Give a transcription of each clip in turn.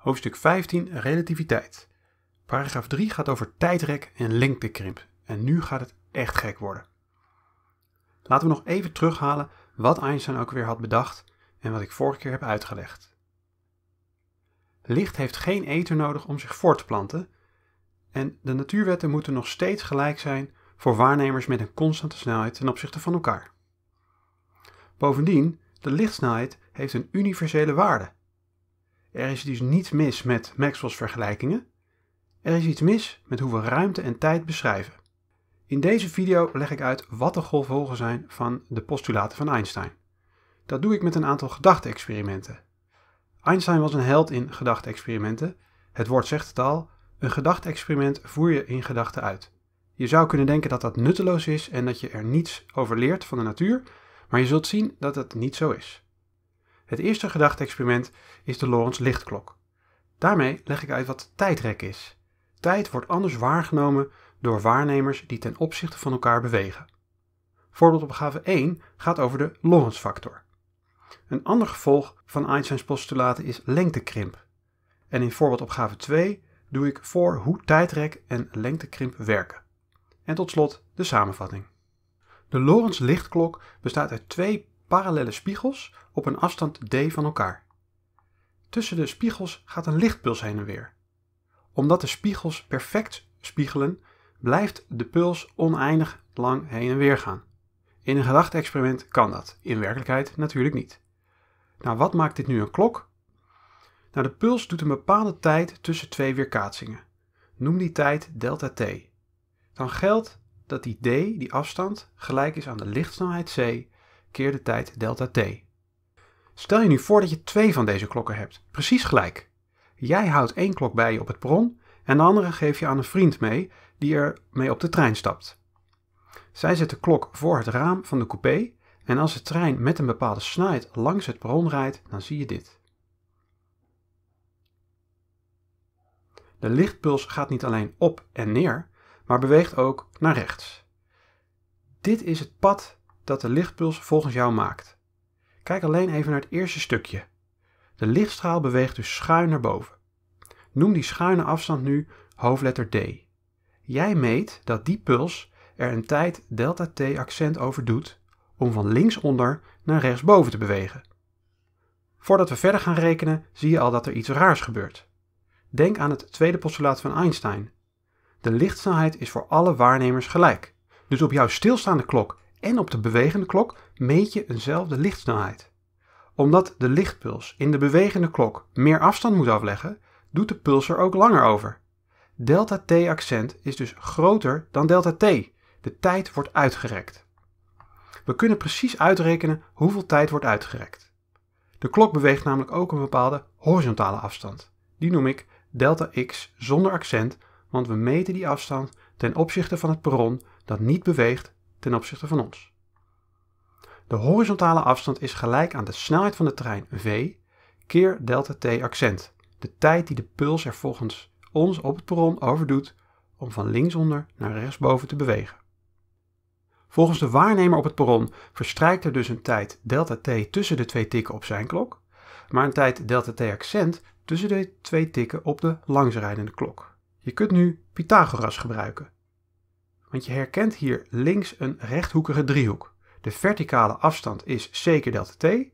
Hoofdstuk 15 Relativiteit. Paragraaf 3 gaat over tijdrek en lengtekrimp. En nu gaat het echt gek worden. Laten we nog even terughalen wat Einstein ook weer had bedacht en wat ik vorige keer heb uitgelegd. Licht heeft geen eten nodig om zich voort te planten en de natuurwetten moeten nog steeds gelijk zijn voor waarnemers met een constante snelheid ten opzichte van elkaar. Bovendien, de lichtsnelheid heeft een universele waarde er is dus niets mis met Maxwell's vergelijkingen. Er is iets mis met hoe we ruimte en tijd beschrijven. In deze video leg ik uit wat de gevolgen zijn van de postulaten van Einstein. Dat doe ik met een aantal gedachte-experimenten. Einstein was een held in gedachte-experimenten. Het woord zegt het al, een gedachte-experiment voer je in gedachten uit. Je zou kunnen denken dat dat nutteloos is en dat je er niets over leert van de natuur, maar je zult zien dat het niet zo is. Het eerste gedachte-experiment is de Lorentz lichtklok. Daarmee leg ik uit wat tijdrek is. Tijd wordt anders waargenomen door waarnemers die ten opzichte van elkaar bewegen. Voorbeeldopgave 1 gaat over de Lorentz-factor. Een ander gevolg van Einsteins postulaten is lengtekrimp. En in voorbeeldopgave 2 doe ik voor hoe tijdrek en lengtekrimp werken. En tot slot de samenvatting. De Lorentz lichtklok bestaat uit twee parallele spiegels op een afstand d van elkaar. Tussen de spiegels gaat een lichtpuls heen en weer. Omdat de spiegels perfect spiegelen, blijft de puls oneindig lang heen en weer gaan. In een gedachte-experiment kan dat, in werkelijkheid natuurlijk niet. Nou, wat maakt dit nu een klok? Nou, de puls doet een bepaalde tijd tussen twee weerkaatsingen. Noem die tijd delta t. Dan geldt dat die d, die afstand, gelijk is aan de lichtsnelheid c keer de tijd delta t. Stel je nu voor dat je twee van deze klokken hebt, precies gelijk. Jij houdt één klok bij je op het perron en de andere geef je aan een vriend mee die er mee op de trein stapt. Zij zet de klok voor het raam van de coupé en als de trein met een bepaalde snelheid langs het perron rijdt, dan zie je dit. De lichtpuls gaat niet alleen op en neer, maar beweegt ook naar rechts. Dit is het pad dat de lichtpuls volgens jou maakt. Kijk alleen even naar het eerste stukje. De lichtstraal beweegt dus schuin naar boven. Noem die schuine afstand nu hoofdletter d. Jij meet dat die puls er een tijd delta t accent over doet om van linksonder naar rechtsboven te bewegen. Voordat we verder gaan rekenen, zie je al dat er iets raars gebeurt. Denk aan het tweede postulaat van Einstein. De lichtsnelheid is voor alle waarnemers gelijk. Dus op jouw stilstaande klok en op de bewegende klok meet je eenzelfde lichtsnelheid. Omdat de lichtpuls in de bewegende klok meer afstand moet afleggen, doet de puls er ook langer over. Delta t accent is dus groter dan delta t. De tijd wordt uitgerekt. We kunnen precies uitrekenen hoeveel tijd wordt uitgerekt. De klok beweegt namelijk ook een bepaalde horizontale afstand. Die noem ik delta x zonder accent, want we meten die afstand ten opzichte van het perron dat niet beweegt ten opzichte van ons. De horizontale afstand is gelijk aan de snelheid van de trein v keer delta t accent, de tijd die de puls er volgens ons op het perron overdoet om van linksonder naar rechtsboven te bewegen. Volgens de waarnemer op het perron verstrijkt er dus een tijd delta t tussen de twee tikken op zijn klok, maar een tijd delta t accent tussen de twee tikken op de langsrijdende klok. Je kunt nu Pythagoras gebruiken, want je herkent hier links een rechthoekige driehoek. De verticale afstand is zeker delta t.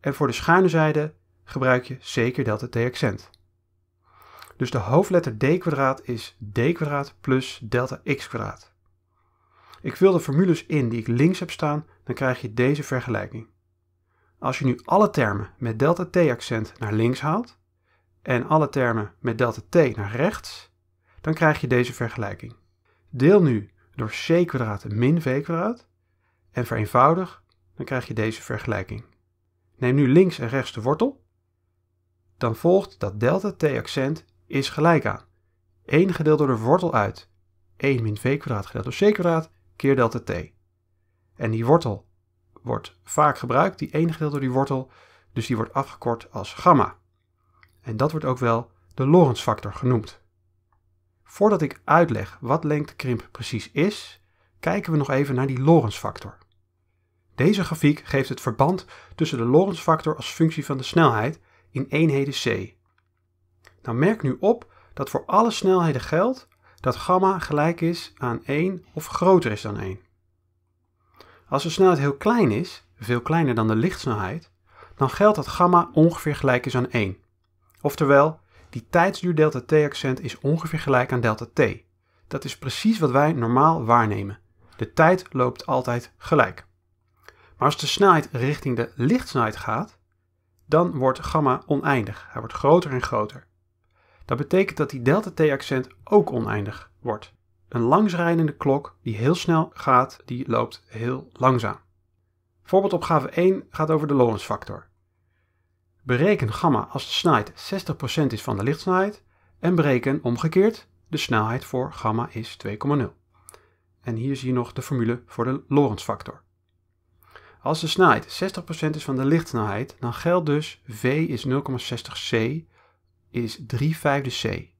En voor de schuine zijde gebruik je zeker delta t accent. Dus de hoofdletter d kwadraat is d kwadraat plus delta x kwadraat. Ik vul de formules in die ik links heb staan, dan krijg je deze vergelijking. Als je nu alle termen met delta t accent naar links haalt en alle termen met delta t naar rechts, dan krijg je deze vergelijking. Deel nu door c kwadraat min v kwadraat en vereenvoudig, dan krijg je deze vergelijking. Neem nu links en rechts de wortel. Dan volgt dat delta t accent is gelijk aan 1 gedeeld door de wortel uit 1 min v kwadraat gedeeld door c kwadraat keer delta t. En die wortel wordt vaak gebruikt, die 1 gedeeld door die wortel, dus die wordt afgekort als gamma. En dat wordt ook wel de Lorentz-factor genoemd. Voordat ik uitleg wat lengtekrimp precies is, kijken we nog even naar die Lorentz-factor. Deze grafiek geeft het verband tussen de Lorentz-factor als functie van de snelheid in eenheden c. Nou merk nu op dat voor alle snelheden geldt dat gamma gelijk is aan 1 of groter is dan 1. Als de snelheid heel klein is, veel kleiner dan de lichtsnelheid, dan geldt dat gamma ongeveer gelijk is aan 1. Oftewel, die tijdsduur delta t-accent is ongeveer gelijk aan delta t. Dat is precies wat wij normaal waarnemen. De tijd loopt altijd gelijk. Maar als de snelheid richting de lichtsnelheid gaat, dan wordt gamma oneindig. Hij wordt groter en groter. Dat betekent dat die delta t-accent ook oneindig wordt. Een langsrijdende klok die heel snel gaat, die loopt heel langzaam. Voorbeeld opgave 1 gaat over de Lorentz factor. Bereken gamma als de snelheid 60% is van de lichtsnelheid en bereken omgekeerd de snelheid voor gamma is 2,0. En hier zie je nog de formule voor de Lorentz-factor. Als de snelheid 60% is van de lichtsnelheid, dan geldt dus v is 0,60c is 3 vijfde c.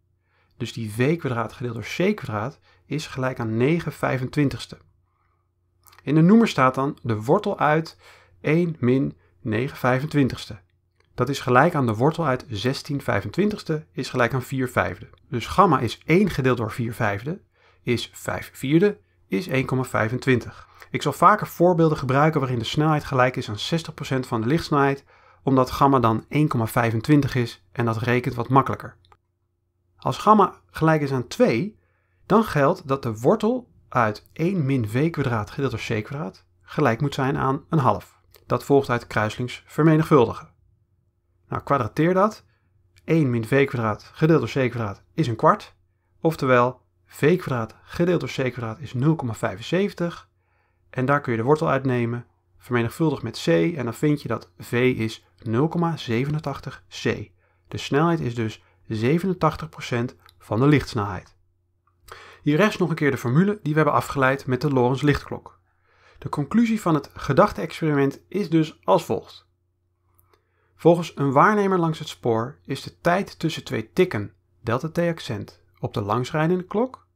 Dus die v kwadraat gedeeld door c kwadraat is gelijk aan 9 25 In de noemer staat dan de wortel uit 1 min 9 25 dat is gelijk aan de wortel uit 16 25ste, is gelijk aan 4 vijfde. Dus gamma is 1 gedeeld door 4 vijfde, is 5 vierde, is 1,25. Ik zal vaker voorbeelden gebruiken waarin de snelheid gelijk is aan 60% van de lichtsnelheid, omdat gamma dan 1,25 is en dat rekent wat makkelijker. Als gamma gelijk is aan 2, dan geldt dat de wortel uit 1 min v kwadraat gedeeld door c kwadraat gelijk moet zijn aan een half. Dat volgt uit vermenigvuldigen. Nou, kwadrateer dat. 1 min v kwadraat gedeeld door c kwadraat is een kwart. Oftewel, v kwadraat gedeeld door c kwadraat is 0,75. En daar kun je de wortel uitnemen, vermenigvuldig met c, en dan vind je dat v is 0,87c. De snelheid is dus 87% van de lichtsnelheid. Hier rechts nog een keer de formule die we hebben afgeleid met de Lorentz lichtklok. De conclusie van het gedachte-experiment is dus als volgt. Volgens een waarnemer langs het spoor is de tijd tussen twee tikken, delta t-accent, op de langsrijdende klok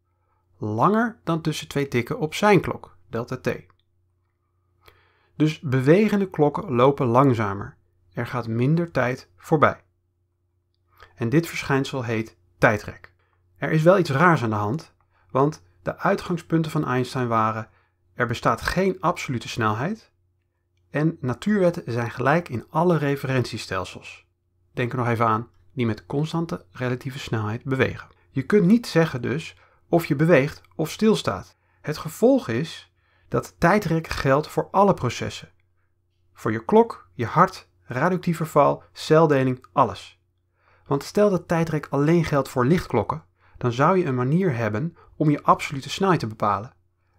langer dan tussen twee tikken op zijn klok, delta t. Dus bewegende klokken lopen langzamer. Er gaat minder tijd voorbij. En dit verschijnsel heet tijdrek. Er is wel iets raars aan de hand, want de uitgangspunten van Einstein waren: er bestaat geen absolute snelheid, en natuurwetten zijn gelijk in alle referentiestelsels. Denk er nog even aan, die met constante relatieve snelheid bewegen. Je kunt niet zeggen dus of je beweegt of stilstaat. Het gevolg is dat tijdrek geldt voor alle processen. Voor je klok, je hart, radioactief verval, celdeling, alles. Want stel dat tijdrek alleen geldt voor lichtklokken, dan zou je een manier hebben om je absolute snelheid te bepalen.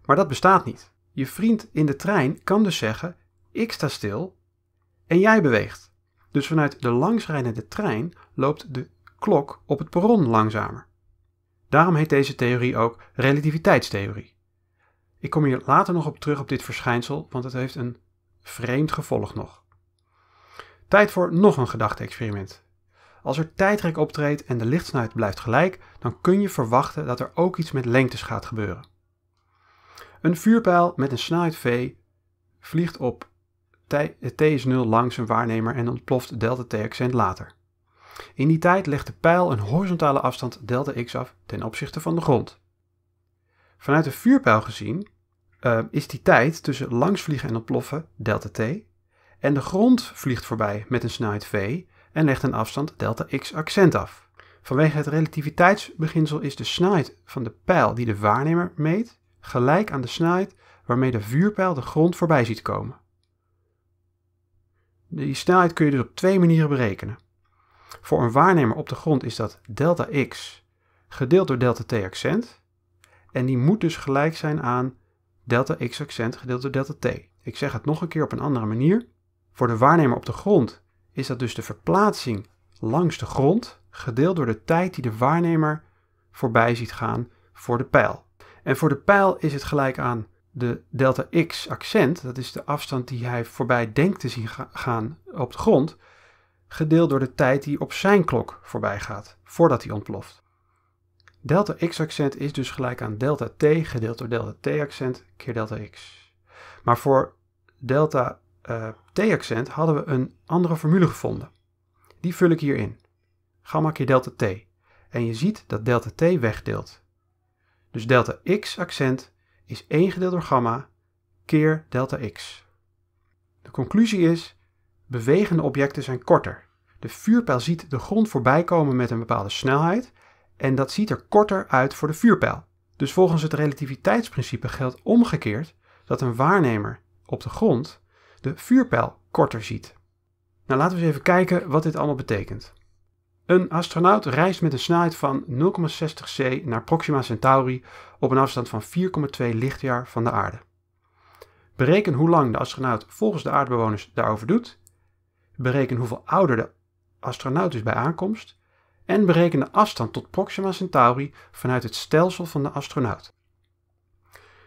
Maar dat bestaat niet. Je vriend in de trein kan dus zeggen: ik sta stil en jij beweegt. Dus vanuit de langsrijdende trein loopt de klok op het perron langzamer. Daarom heet deze theorie ook relativiteitstheorie. Ik kom hier later nog op terug op dit verschijnsel, want het heeft een vreemd gevolg nog. Tijd voor nog een gedachte-experiment. Als er tijdrek optreedt en de lichtsnelheid blijft gelijk, dan kun je verwachten dat er ook iets met lengtes gaat gebeuren. Een vuurpijl met een snelheid v vliegt op T is 0 langs een waarnemer en ontploft delta t-accent later. In die tijd legt de pijl een horizontale afstand delta x af ten opzichte van de grond. Vanuit de vuurpijl gezien eh, is die tijd tussen langsvliegen en ontploffen delta t en de grond vliegt voorbij met een snelheid v en legt een afstand delta x accent af. Vanwege het relativiteitsbeginsel is de snelheid van de pijl die de waarnemer meet gelijk aan de snelheid waarmee de vuurpijl de grond voorbij ziet komen. Die snelheid kun je dus op twee manieren berekenen. Voor een waarnemer op de grond is dat delta x gedeeld door delta t accent. En die moet dus gelijk zijn aan delta x accent gedeeld door delta t. Ik zeg het nog een keer op een andere manier. Voor de waarnemer op de grond is dat dus de verplaatsing langs de grond gedeeld door de tijd die de waarnemer voorbij ziet gaan voor de pijl. En voor de pijl is het gelijk aan de delta x accent, dat is de afstand die hij voorbij denkt te zien gaan op de grond, gedeeld door de tijd die op zijn klok voorbij gaat, voordat hij ontploft. Delta x accent is dus gelijk aan delta t gedeeld door delta t accent keer delta x. Maar voor delta eh, t accent hadden we een andere formule gevonden. Die vul ik hierin. Gamma keer delta t. En je ziet dat delta t wegdeelt. Dus delta x accent is 1 gedeeld door gamma keer delta x. De conclusie is, bewegende objecten zijn korter. De vuurpijl ziet de grond voorbij komen met een bepaalde snelheid en dat ziet er korter uit voor de vuurpijl. Dus volgens het relativiteitsprincipe geldt omgekeerd dat een waarnemer op de grond de vuurpijl korter ziet. Nou, laten we eens even kijken wat dit allemaal betekent. Een astronaut reist met een snelheid van 0,60 c naar Proxima Centauri op een afstand van 4,2 lichtjaar van de aarde. Bereken hoe lang de astronaut volgens de aardbewoners daarover doet. Bereken hoeveel ouder de astronaut is bij aankomst. En bereken de afstand tot Proxima Centauri vanuit het stelsel van de astronaut.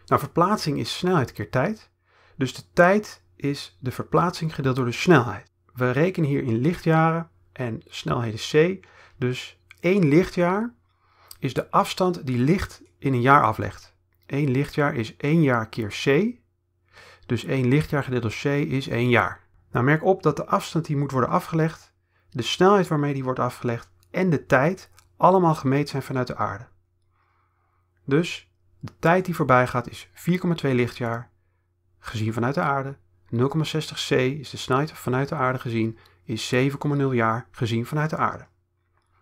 Nou, verplaatsing is snelheid keer tijd. Dus de tijd is de verplaatsing gedeeld door de snelheid. We rekenen hier in lichtjaren en snelheden c. Dus één lichtjaar is de afstand die licht in een jaar aflegt. 1 lichtjaar is 1 jaar keer c. Dus 1 lichtjaar gedeeld door c is 1 jaar. Nou merk op dat de afstand die moet worden afgelegd, de snelheid waarmee die wordt afgelegd en de tijd allemaal gemeten zijn vanuit de aarde. Dus de tijd die voorbij gaat is 4,2 lichtjaar gezien vanuit de aarde. 0,60 c is de snelheid vanuit de aarde gezien is 7,0 jaar gezien vanuit de aarde.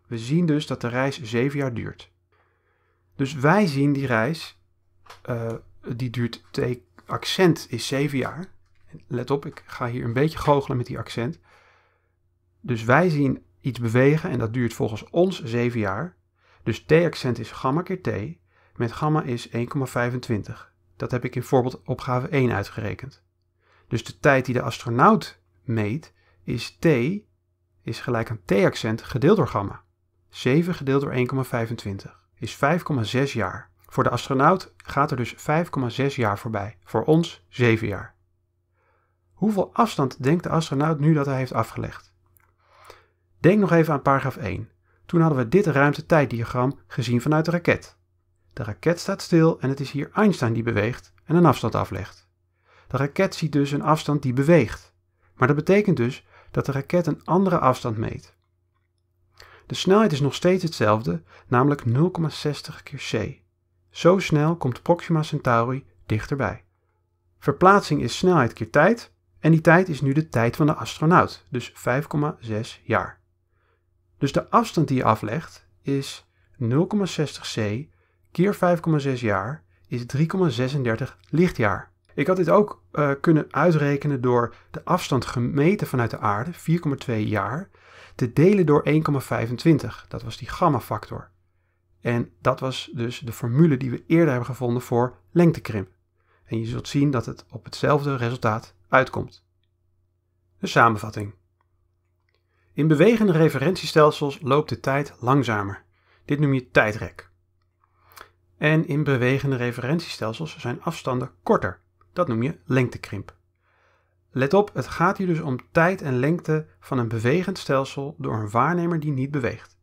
We zien dus dat de reis 7 jaar duurt. Dus wij zien die reis, eh, die duurt, t accent is 7 jaar. Let op, ik ga hier een beetje goochelen met die accent. Dus wij zien iets bewegen en dat duurt volgens ons 7 jaar. Dus t-accent is gamma keer t, met gamma is 1,25. Dat heb ik in voorbeeld opgave 1 uitgerekend. Dus de tijd die de astronaut meet is t is gelijk aan t-accent gedeeld door gamma. 7 gedeeld door 1,25 is 5,6 jaar. Voor de astronaut gaat er dus 5,6 jaar voorbij. Voor ons 7 jaar. Hoeveel afstand denkt de astronaut nu dat hij heeft afgelegd? Denk nog even aan paragraaf 1. Toen hadden we dit ruimtetijddiagram gezien vanuit de raket. De raket staat stil en het is hier Einstein die beweegt en een afstand aflegt. De raket ziet dus een afstand die beweegt. Maar dat betekent dus dat de raket een andere afstand meet. De snelheid is nog steeds hetzelfde, namelijk 0,60 keer c. Zo snel komt Proxima Centauri dichterbij. Verplaatsing is snelheid keer tijd en die tijd is nu de tijd van de astronaut, dus 5,6 jaar. Dus de afstand die je aflegt is 0,60 c keer 5,6 jaar is 3,36 lichtjaar. Ik had dit ook eh, kunnen uitrekenen door de afstand gemeten vanuit de aarde, 4,2 jaar, te delen door 1,25. Dat was die gamma-factor. En dat was dus de formule die we eerder hebben gevonden voor lengtekrimp. En je zult zien dat het op hetzelfde resultaat uitkomt. De samenvatting. In bewegende referentiestelsels loopt de tijd langzamer. Dit noem je tijdrek. En in bewegende referentiestelsels zijn afstanden korter. Dat noem je lengtekrimp. Let op, het gaat hier dus om tijd en lengte van een bewegend stelsel door een waarnemer die niet beweegt.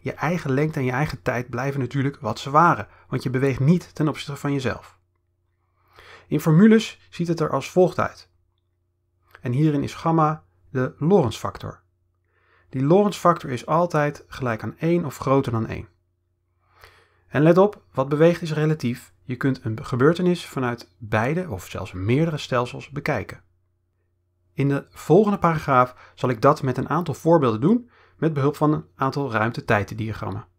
Je eigen lengte en je eigen tijd blijven natuurlijk wat ze waren, want je beweegt niet ten opzichte van jezelf. In formules ziet het er als volgt uit. En hierin is gamma de Lorentz factor. Die Lorentz factor is altijd gelijk aan 1 of groter dan 1. En let op, wat beweegt is relatief je kunt een gebeurtenis vanuit beide of zelfs meerdere stelsels bekijken. In de volgende paragraaf zal ik dat met een aantal voorbeelden doen met behulp van een aantal ruimte tijdendiagrammen